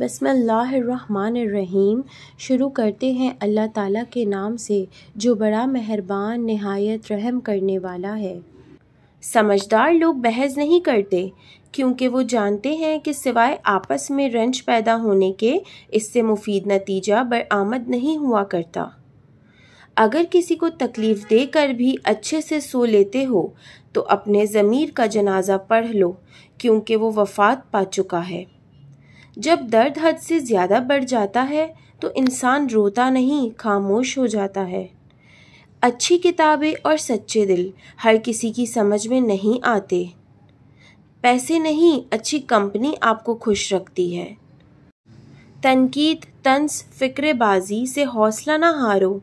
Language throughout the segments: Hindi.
बसमीम शुरू करते हैं अल्लाह ताला के नाम से जो बड़ा मेहरबान नहायत रहम करने वाला है समझदार लोग बहस नहीं करते क्योंकि वो जानते हैं कि सिवाय आपस में रंज पैदा होने के इससे मुफीद नतीजा बरआमद नहीं हुआ करता अगर किसी को तकलीफ़ देकर भी अच्छे से सो लेते हो तो अपने ज़मीर का जनाजा पढ़ लो क्योंकि वो वफ़ात पा चुका है जब दर्द हद से ज़्यादा बढ़ जाता है तो इंसान रोता नहीं खामोश हो जाता है अच्छी किताबें और सच्चे दिल हर किसी की समझ में नहीं आते पैसे नहीं अच्छी कंपनी आपको खुश रखती है तनकीद तंस फिक्रबाजी से हौसला ना हारो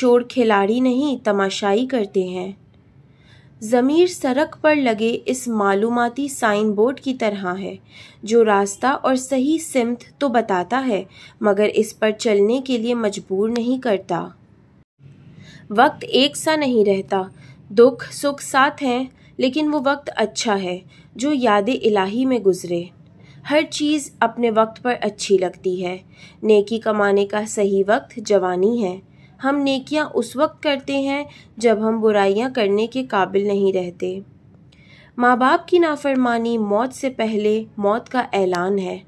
शोर खिलाड़ी नहीं तमाशाई करते हैं ज़मीर सड़क पर लगे इस मालूमती साइन बोर्ड की तरह है जो रास्ता और सही सिमत तो बताता है मगर इस पर चलने के लिए मजबूर नहीं करता वक्त एक सा नहीं रहता दुख सुख साथ हैं लेकिन वो वक्त अच्छा है जो याद इलाही में गुजरे हर चीज़ अपने वक्त पर अच्छी लगती है नेकी कमाने का सही वक्त जवानी है हम नेकियां उस वक्त करते हैं जब हम बुराइयां करने के काबिल नहीं रहते माँ बाप की नाफरमानी मौत से पहले मौत का ऐलान है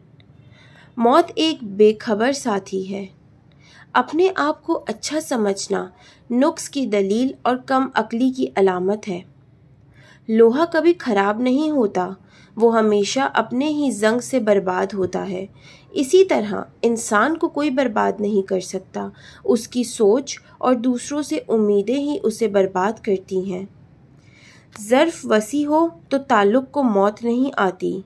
मौत एक बेखबर साथी है अपने आप को अच्छा समझना नुक्स की दलील और कम अकली की अलामत है लोहा कभी खराब नहीं होता वो हमेशा अपने ही जंग से बर्बाद होता है इसी तरह इंसान को कोई बर्बाद नहीं कर सकता उसकी सोच और दूसरों से उम्मीदें ही उसे बर्बाद करती हैं ज़र्फ़ वसी हो तो ताल्लुक़ को मौत नहीं आती